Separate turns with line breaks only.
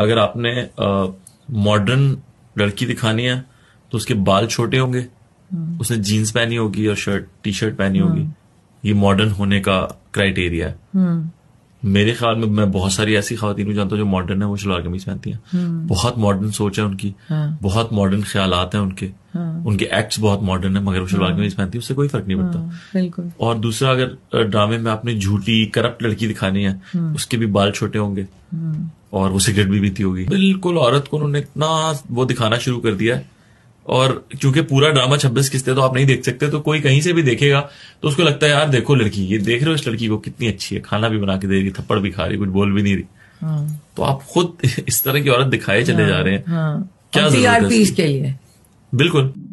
अगर आपने मॉडर्न लड़की दिखानी है तो उसके बाल छोटे होंगे हम्म। उसने जीन्स पहनी होगी और शर्ट टी शर्ट पहनी होगी हम्म। ये मॉडर्न होने का क्राइटेरिया है हम्म। मेरे ख्याल में मैं बहुत सारी ऐसी खातन जानता हूँ जो मॉडर्न है वो शलवार कमीज पहनती हैं बहुत मॉडर्न सोच है उनकी हाँ। बहुत मॉडर्न ख्याल हैं उनके हाँ। उनके एक्ट्स बहुत मॉडर्न है मगर वो शलवार हाँ। कमीज पहनती है उससे कोई फर्क नहीं पड़ता और दूसरा अगर ड्रामे में आपने झूठी करप्ट लड़की दिखानी है उसके भी बाल छोटे होंगे और वो सिगरेट भी पीती होगी बिल्कुल औरत को उन्होंने इतना वो दिखाना शुरू कर दिया और क्योंकि पूरा ड्रामा छब्बीस किस्ते तो आप नहीं देख सकते तो कोई कहीं से भी देखेगा तो उसको लगता है यार देखो लड़की ये देख रहे हो इस लड़की को कितनी अच्छी है खाना भी बना के दे रही थप्पड़ भी खा रही कुछ बोल भी नहीं रही हाँ। तो आप खुद इस तरह की औरत दिखाए चले जा हाँ, रहे हैं हाँ। क्या लिए बिल्कुल